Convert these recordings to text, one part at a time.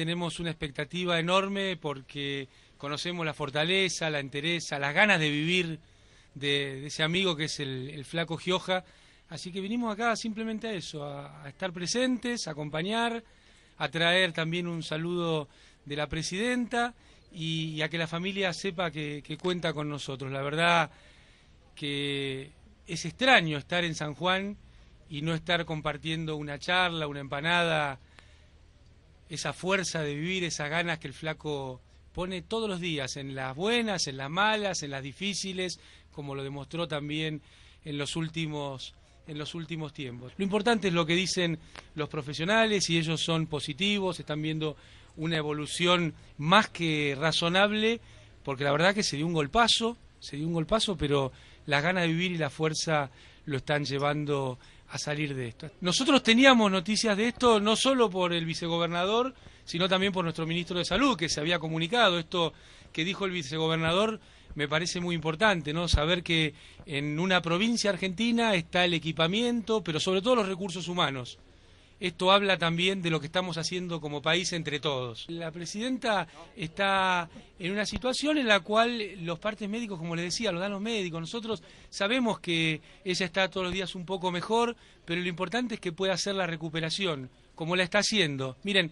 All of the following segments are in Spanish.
tenemos una expectativa enorme porque conocemos la fortaleza, la entereza, las ganas de vivir de, ese amigo que es el, flaco Gioja. Así que vinimos acá simplemente a eso, a, estar presentes, a acompañar, a traer también un saludo de la presidenta y, a que la familia sepa que cuenta con nosotros. La verdad que es extraño estar en San Juan y no estar compartiendo una charla, una empanada esa fuerza de vivir, esas ganas que el flaco pone todos los días, en las buenas, en las malas, en las difíciles, como lo demostró también en los últimos en los últimos tiempos. Lo importante es lo que dicen los profesionales y ellos son positivos, están viendo una evolución más que razonable, porque la verdad que se dio un golpazo, se dio un golpazo, pero las ganas de vivir y la fuerza lo están llevando a salir de esto. Nosotros teníamos noticias de esto no solo por el vicegobernador, sino también por nuestro ministro de Salud, que se había comunicado. Esto que dijo el vicegobernador me parece muy importante, ¿no? Saber que en una provincia argentina está el equipamiento, pero sobre todo los recursos humanos esto habla también de lo que estamos haciendo como país entre todos. La presidenta está en una situación en la cual los partes médicos, como le decía, los dan los médicos. Nosotros sabemos que ella está todos los días un poco mejor, pero lo importante es que pueda hacer la recuperación, como la está haciendo. Miren,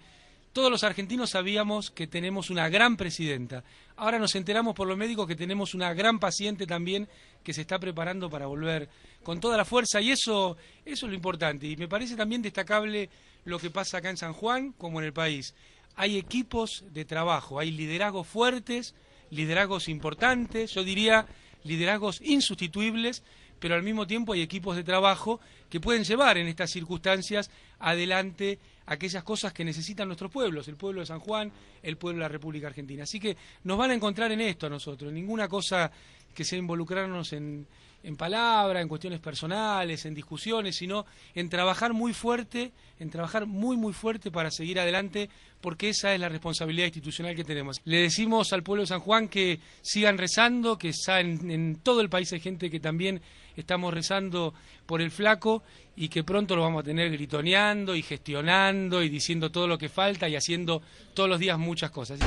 todos los argentinos sabíamos que tenemos una gran presidenta. Ahora nos enteramos por los médicos que tenemos una gran paciente también que se está preparando para volver con toda la fuerza y eso, es lo importante. Y me parece también destacable lo que pasa acá en San Juan como en el país. Hay equipos de trabajo, hay liderazgos fuertes, liderazgos importantes, yo diría liderazgos insustituibles, pero al mismo tiempo hay equipos de trabajo que pueden llevar en estas circunstancias adelante aquellas cosas que necesitan nuestros pueblos, el pueblo de San Juan, el pueblo de la República Argentina. Así que nos van a encontrar en esto a nosotros, ninguna cosa que sea involucrarnos en, en palabra, en cuestiones personales, en discusiones, sino en trabajar muy fuerte, en trabajar muy, muy fuerte para seguir adelante, porque esa es la responsabilidad institucional que tenemos. Le decimos al pueblo de San Juan que sigan rezando, que en, en todo el país hay gente que también estamos rezando por el flaco y que pronto lo vamos a tener gritoneando y gestionando y diciendo todo lo que falta y haciendo todos los días muchas cosas.